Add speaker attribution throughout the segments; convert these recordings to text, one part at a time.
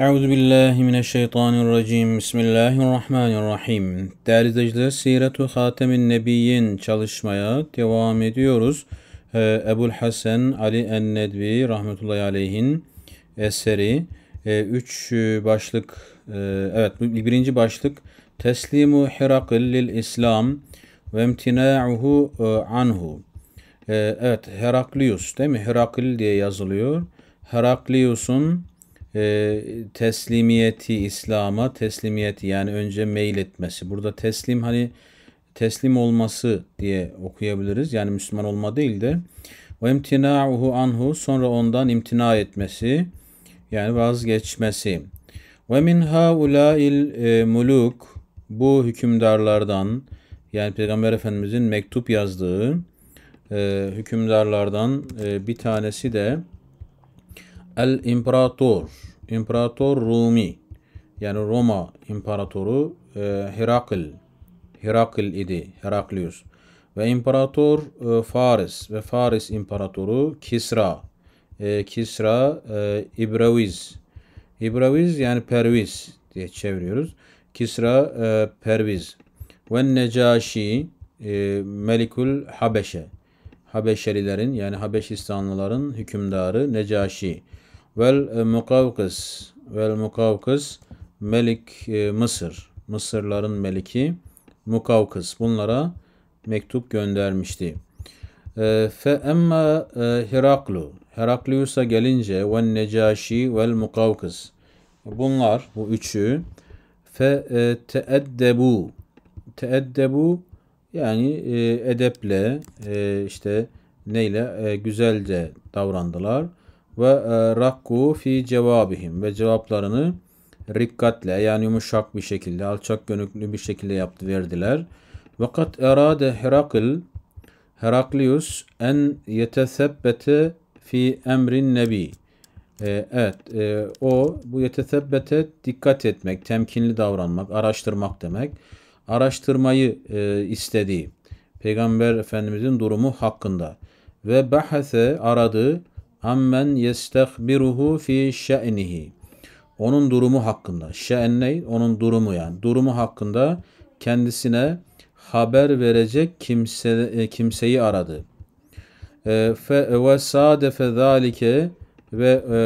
Speaker 1: Euzu billahi mineşşeytanirracim. Bismillahirrahmanirrahim. Değerli izleyiciler, Siretu Hatemin Nebiyyin çalışmaya devam ediyoruz. Ee, Ebul Hasan Ali en-Nedvi rahmetullahi aleyhin eseri 3 ee, e, başlık e, evet birinci başlık Teslimu Hirakil lil İslam ve imtina'uhu e, anhu. Ee, evet Heraklius değil mi? Herakil diye yazılıyor. Heraklius'un e, teslimiyeti İslam'a, teslimiyeti yani önce etmesi Burada teslim hani teslim olması diye okuyabiliriz. Yani Müslüman olma değil de ve imtina'uhu anhu sonra ondan imtina etmesi yani vazgeçmesi. Ve min haula'il e, muluk bu hükümdarlardan yani Peygamber Efendimizin mektup yazdığı e, hükümdarlardan e, bir tanesi de El İmparator, İmparator Rumi yani Roma İmparatoru e, Herakl, Herakl idi, Heraklius ve İmparator e, Faris ve Faris İmparatoru Kisra, e, Kisra e, İbraviz, İbraviz yani Perviz diye çeviriyoruz. Kisra e, Perviz ve Necaşi e, Melikül Habeşe Habeşerilerin yani Habeşistanlıların hükümdarı Necaşi. Vel e, Mukavkıs Vel Mukavkıs Melik e, Mısır. Mısırların meliki Mukavkıs. Bunlara mektup göndermişti. E, fe emma Heraklu. Heraklius'a gelince ve Necaşi vel Mukavkıs. Bunlar bu üçü fe teeddebu. Teeddebu yani e, edeple e, işte neyle e, güzelce davrandılar ve e, rakku fi cevabihim ve cevaplarını rikkatle yani yumuşak bir şekilde alçak gönüllü bir şekilde yaptı verdiler. Vakat erade Herakl Heraklius en yetesebbete fi emrin nebi. Ee, evet e, o bu yetesebbete dikkat etmek, temkinli davranmak, araştırmak demek araştırmayı e, istediği Peygamber Efendimizin durumu hakkında ve bahse aradı ammen yestehbiruhu fi şe'nihi onun durumu hakkında şe'n ne? onun durumu yani durumu hakkında kendisine haber verecek kimse e, kimseyi aradı. E, fe e, ve sadefe zalike ve e,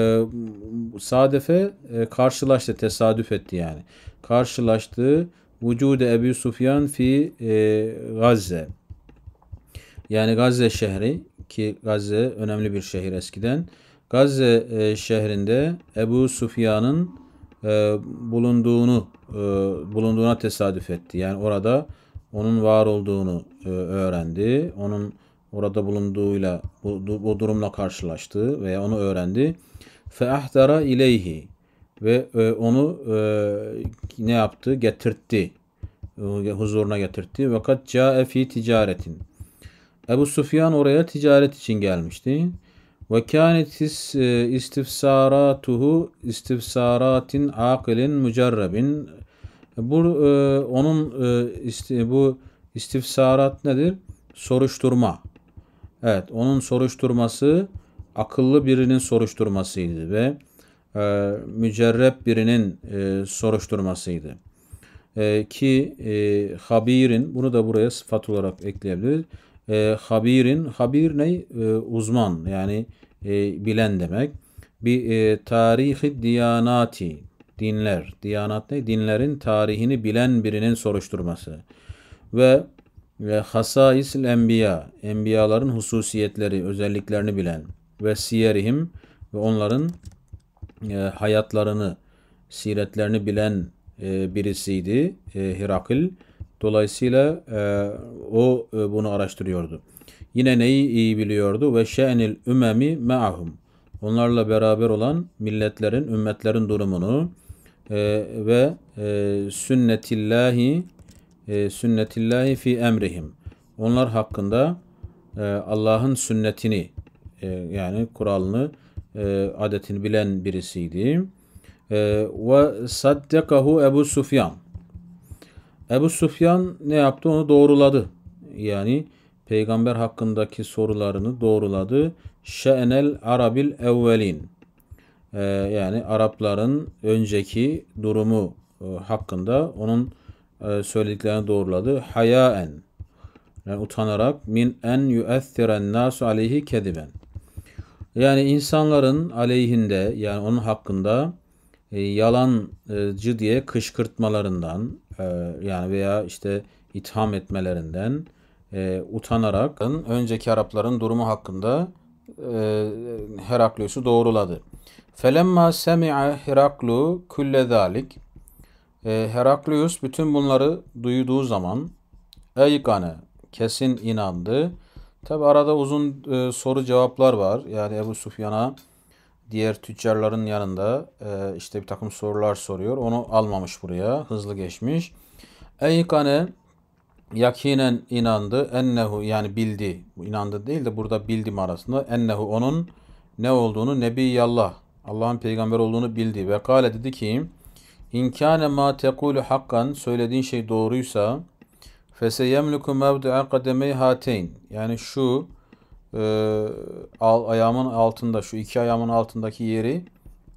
Speaker 1: sadefe e, karşılaştı, tesadüf etti yani. Karşılaştığı Vücudu Ebu Sufyan fi e, Gazze. Yani Gazze şehri ki Gazze önemli bir şehir eskiden. Gazze e, şehrinde Ebu Sufyan'ın e, bulunduğunu e, bulunduğuna tesadüf etti. Yani orada onun var olduğunu e, öğrendi. Onun orada bulunduğuyla bu, bu durumla karşılaştı veya onu öğrendi. Fe ahdara ileyhi ve e, onu e, ne yaptı? Getirtti. E, huzuruna getirtti. Fakat ca'e fi ticaretin. Ebu Sufyan oraya ticaret için gelmişti. Ve kânetis istifsaratuhu istifsaratin akilin mücerrebin. Bu onun bu istifsarat nedir? Soruşturma. Evet, onun soruşturması akıllı birinin soruşturmasıydı ve e, birinin e, soruşturmasıydı. E, ki e, habirin, bunu da buraya sıfat olarak ekleyebiliriz. E, habirin, habir ne? E, uzman yani e, bilen demek. Bir e, tarihi diyanati, dinler. Diyanat ne? Dinlerin tarihini bilen birinin soruşturması. Ve ve hasaisil enbiya, enbiyaların hususiyetleri, özelliklerini bilen ve siyerihim ve onların e, hayatlarını, siretlerini bilen e, birisiydi e, Hirakil. Dolayısıyla e, o e, bunu araştırıyordu. Yine neyi iyi biliyordu? Ve şe'nil ümemi me'ahum. Onlarla beraber olan milletlerin, ümmetlerin durumunu e, ve e, sünnetillahi e, sünnetillahi fi emrihim. Onlar hakkında e, Allah'ın sünnetini e, yani kuralını e, adetini bilen birisiydi. E, ve saddekahu Ebu Sufyan. Ebu Sufyan ne yaptı? Onu doğruladı. Yani peygamber hakkındaki sorularını doğruladı. Şenel Arabil evvelin. E, yani Arapların önceki durumu e, hakkında onun söylediklerini doğruladı. Hayaen. Yani utanarak min en yuethiren nasu aleyhi kediben. Yani insanların aleyhinde yani onun hakkında e, yalancı e, diye kışkırtmalarından e, yani veya işte itham etmelerinden e, utanarak önceki Arapların durumu hakkında e, Heraklius'u doğruladı. Felemma semi'a Heraklu külle zalik e, Heraklius bütün bunları duyduğu zaman eykane kesin inandı Tabi arada uzun e, soru cevaplar var. Yani Ebu Sufyan'a diğer tüccarların yanında e, işte bir takım sorular soruyor. Onu almamış buraya. Hızlı geçmiş. Eykane yakinen inandı. Ennehu yani bildi. İnandı değil de burada bildim arasında. Ennehu onun ne olduğunu Nebiyallah Allah'ın peygamber olduğunu bildi. Ve kale dedi ki İnkâne ma tekulu hakkan söylediğin şey doğruysa Feseyemliku mevdu'a kademey hatin. Yani şu e, al, ayağımın altında, şu iki ayağımın altındaki yeri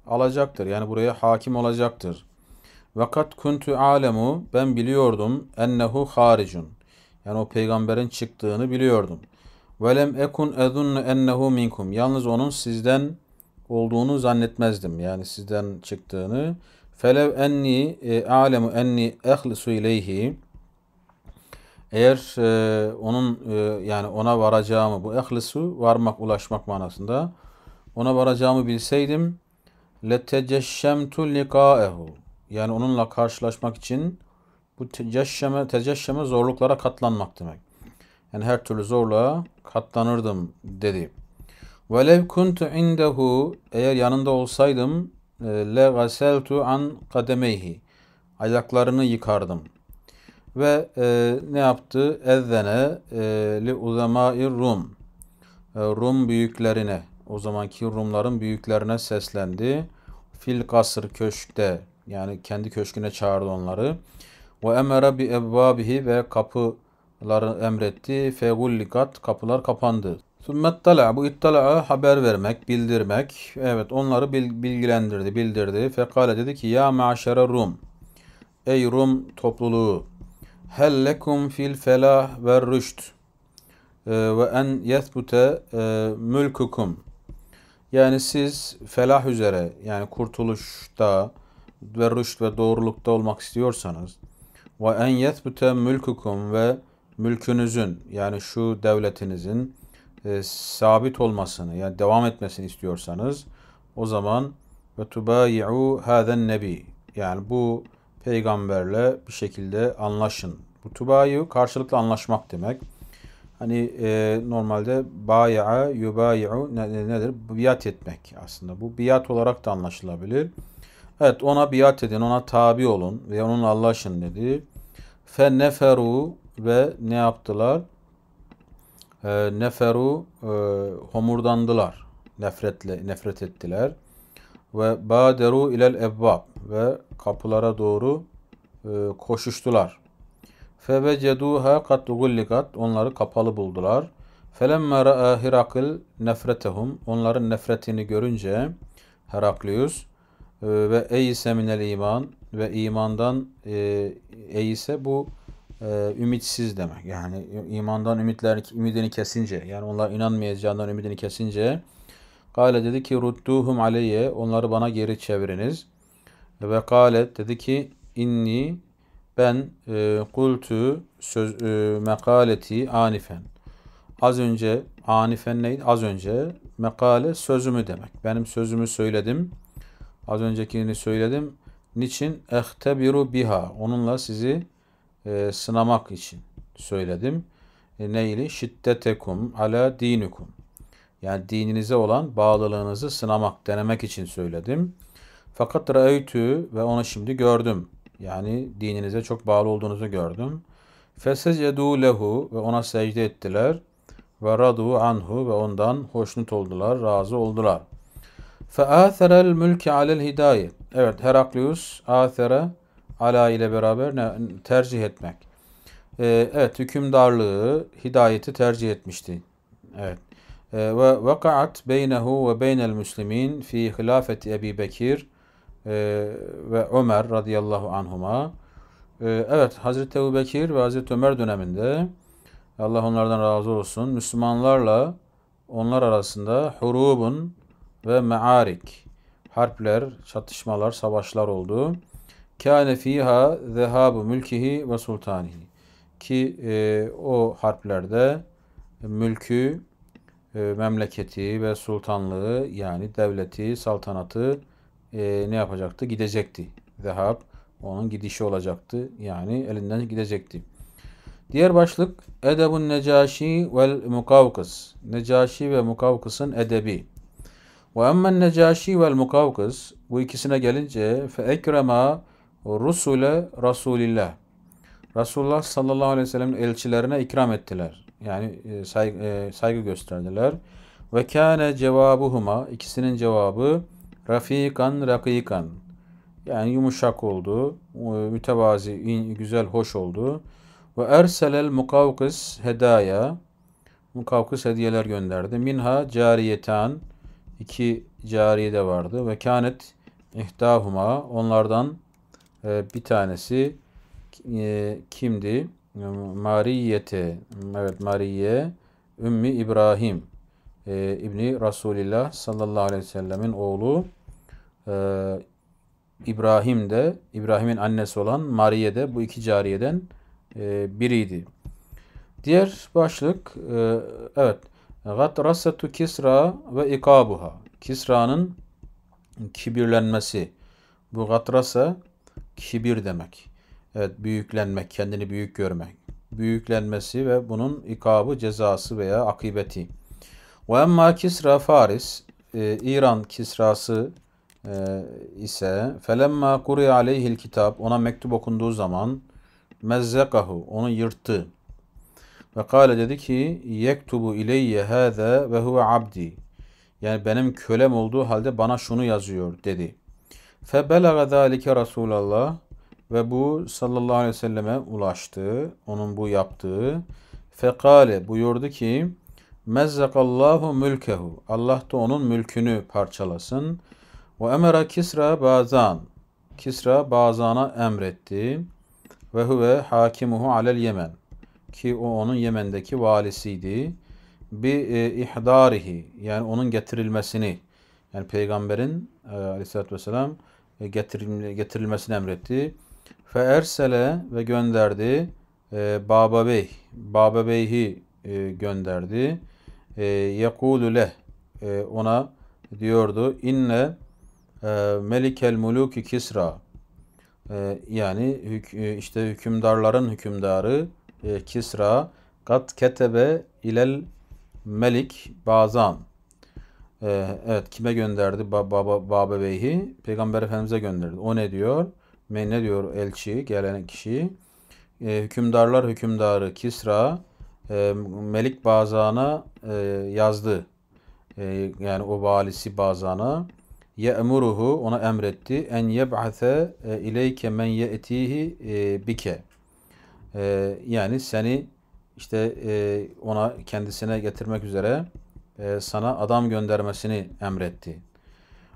Speaker 1: alacaktır. Yani buraya hakim olacaktır. Vakat kuntu alemu ben biliyordum ennehu haricun. Yani o peygamberin çıktığını biliyordum. Velem ekun edunnu ennehu minkum. Yalnız onun sizden olduğunu zannetmezdim. Yani sizden çıktığını. Felev enni e, alemu enni ehlisu ileyhi. Eğer e, onun e, yani ona varacağımı bu ehlisu varmak ulaşmak manasında ona varacağımı bilseydim leteceşşemtu likaehu yani onunla karşılaşmak için bu teceşşeme, teceşşeme zorluklara katlanmak demek. Yani her türlü zorluğa katlanırdım dedi. Velev kuntu indehu eğer yanında olsaydım e, le gaseltu an kademeyhi ayaklarını yıkardım.'' ve e, ne yaptı? Ezzene e, li uzemai Rum. E, Rum büyüklerine, o zamanki Rumların büyüklerine seslendi. Fil kasır köşkte yani kendi köşküne çağırdı onları. Ve emere bi ebvabihi ve kapıları emretti. Fegullikat kapılar kapandı. Sümmettala bu ittala haber vermek, bildirmek. Evet onları bilgilendirdi, bildirdi. Fekale dedi ki ya maşere Rum. Ey Rum topluluğu Hellekum fil felah ve rüşt e, ve en yethbute e, mülkukum. Yani siz felah üzere yani kurtuluşta ve rüşt ve doğrulukta olmak istiyorsanız ve en yethbute mülkukum ve mülkünüzün yani şu devletinizin e, sabit olmasını yani devam etmesini istiyorsanız o zaman ve tubayi'u hazen nebi yani bu peygamberle bir şekilde anlaşın. Bu tubayu karşılıklı anlaşmak demek. Hani e, normalde baya'a, yubayi'u ne, nedir? Biat etmek aslında. Bu biat olarak da anlaşılabilir. Evet ona biat edin, ona tabi olun ve onun anlaşın dedi. Fe neferu ve ne yaptılar? E, neferu e, homurdandılar. Nefretle, nefret ettiler ve baderu ilel ebbab ve kapılara doğru e, koşuştular. Feveceduha kat gullikat onları kapalı buldular. Felemme ra'a Herakl nefretehum onların nefretini görünce Heraklius e, ve eyse minel iman ve imandan e, ise bu e, ümitsiz demek. Yani imandan ümitler ümidini kesince yani onlar inanmayacağından ümidini kesince Kale dedi ki rudduhum aleyye. Onları bana geri çeviriniz. Ve kalet dedi ki inni ben e, kultu söz, e, mekaleti anifen. Az önce anifen neydi? Az önce mekale sözümü demek. Benim sözümü söyledim. Az öncekini söyledim. Niçin? Ehtebiru biha. Onunla sizi e, sınamak için söyledim. E, neyle? Şiddetekum ala dinikum yani dininize olan bağlılığınızı sınamak, denemek için söyledim. Fakat ra'ytü ve onu şimdi gördüm. Yani dininize çok bağlı olduğunuzu gördüm. Fesecedu lehu ve ona secde ettiler. Ve radu anhu ve ondan hoşnut oldular, razı oldular. Fe'atherel mülke alel hidaye. Evet Heraklius athere ala ile beraber ne, tercih etmek. Ee, evet hükümdarlığı, hidayeti tercih etmişti. Evet. Ee, ve vakaat beynehu ve beynel müslimin fi hilafeti Ebi Bekir ee, ve Ömer ee, Evet Hazreti Ebu Bekir ve Hazreti Ömer döneminde Allah onlardan razı olsun Müslümanlarla onlar arasında hurubun ve mearik harpler, çatışmalar, savaşlar oldu. Kâne fîhâ zehâbu mülkihi ve sultanihi. Ki e, o harplerde mülkü e, memleketi ve sultanlığı yani devleti, saltanatı e, ne yapacaktı? Gidecekti. Zehab onun gidişi olacaktı. Yani elinden gidecekti. Diğer başlık Edebun Necaşi vel Mukavkıs. Necaşi ve Mukavkıs'ın edebi. Ve emmen Necaşi vel Mukavkıs bu ikisine gelince fe ekrema rusule Rasulillah. Resulullah sallallahu aleyhi ve sellem elçilerine ikram ettiler yani e, saygı, e, saygı gösterdiler. Ve kâne cevabuhuma ikisinin cevabı rafikan rakikan yani yumuşak oldu, e, mütevazi, güzel, hoş oldu. Ve erselel mukavkıs hedaya mukavkıs hediyeler gönderdi. Minha cariyetan iki cariye de vardı ve kânet ihtahuma onlardan bir tanesi kimdi? Mariyete evet Mariye Ümmi İbrahim e, İbni Resulillah sallallahu aleyhi ve sellemin oğlu e, İbrahim de İbrahim'in annesi olan Mariye de bu iki cariyeden e, biriydi. Diğer başlık e, evet Gatrasetu Kisra ve ikabuha. Kisra'nın kibirlenmesi. Bu gatrasa kibir demek. Evet büyüklenmek, kendini büyük görmek. Büyüklenmesi ve bunun ikabı, cezası veya akıbeti. Ve emma Kisra e, İran Kisrası e, ise felemma kuri aleyhil kitap ona mektup okunduğu zaman mezzekahu onu yırttı. Ve kâle dedi ki yektubu ileyye hâze ve abdi. Yani benim kölem olduğu halde bana şunu yazıyor dedi. Febelaga zâlike Resulallah. Ve bu sallallahu aleyhi ve selleme ulaştı. Onun bu yaptığı. Fekale buyurdu ki Mezzakallahu mülkehu. Allah da onun mülkünü parçalasın. Ve emera Kisra bazan. Kisra bazana emretti. Ve huve hakimuhu alel Yemen. Ki o onun Yemen'deki valisiydi. Bi e, ihdarihi. Yani onun getirilmesini. Yani peygamberin e, aleyhissalatü vesselam e, getirilmesini emretti. Fe ersele ve gönderdi. E, Bababeyh. Bababeyh'i e, gönderdi. E, Yekulü leh. E, ona diyordu. İnne e, melikel muluki kisra. E, yani hük, e, işte hükümdarların hükümdarı e, Kisra kat ketebe ilel melik bazan. E, evet kime gönderdi? Baba Baba Baba Bey'i. Peygamber Efendimiz'e gönderdi. O ne diyor? ne diyor elçi gelen kişi? E, hükümdarlar hükümdarı Kisra e, Melik Bazan'a e, yazdı. E, yani o valisi Bazan'a ye'muruhu ona emretti en yeb'ase e, ileyke men ye'tihi e, bike. E, yani seni işte ona kendisine getirmek üzere sana adam göndermesini emretti.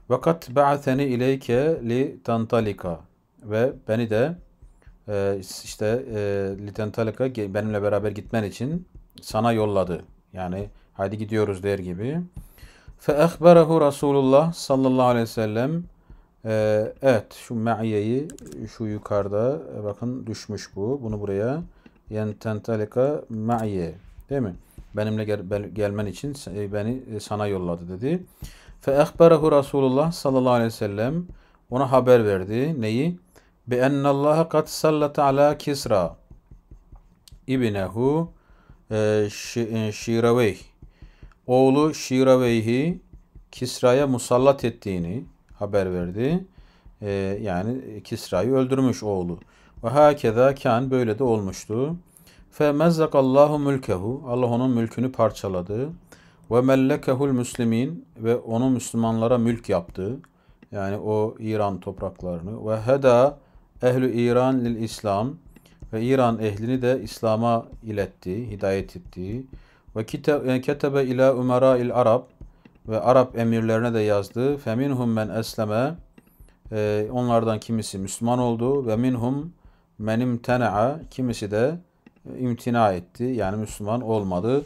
Speaker 1: Vakat ba'atheni ileyke li tantalika ve beni de e, işte e, Litentalika benimle beraber gitmen için sana yolladı. Yani hadi gidiyoruz der gibi. Fe Feehberehu Resulullah sallallahu aleyhi ve sellem e, evet şu ma'iyeyi şu yukarıda e, bakın düşmüş bu. Bunu buraya yani tentalika değil mi? Benimle gel, gelmen için beni sana yolladı dedi. Fe ehberehu Resulullah sallallahu aleyhi ve sellem ona haber verdi. Neyi? بأن الله قد سلط على كسرى ابنه Şiraveyh oğlu Şiraveyh'i Kisra'ya musallat ettiğini haber verdi. Ee, yani Kisra'yı öldürmüş oğlu. Ve hakeza kan böyle de olmuştu. Fe mezzakallahu mülkehu Allah onun mülkünü parçaladı. Ve mellekehul müslimin ve onu Müslümanlara mülk yaptı. Yani o İran topraklarını. Ve heda Ehlü İran lil İslam ve İran ehlini de İslam'a iletti, hidayet etti. ve e, ketebe ila umara il Arab ve Arap emirlerine de yazdı. Feminhum men esleme e, onlardan kimisi Müslüman oldu ve minhum menim imtena'a kimisi de e, imtina etti. Yani Müslüman olmadı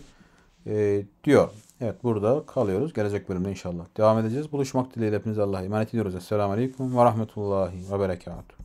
Speaker 1: diyor. Evet burada kalıyoruz. Gelecek bölümde inşallah devam edeceğiz. Buluşmak dileğiyle hepinize Allah'a emanet ediyoruz. Esselamu Aleyküm ve Rahmetullahi ve Berekatuhu.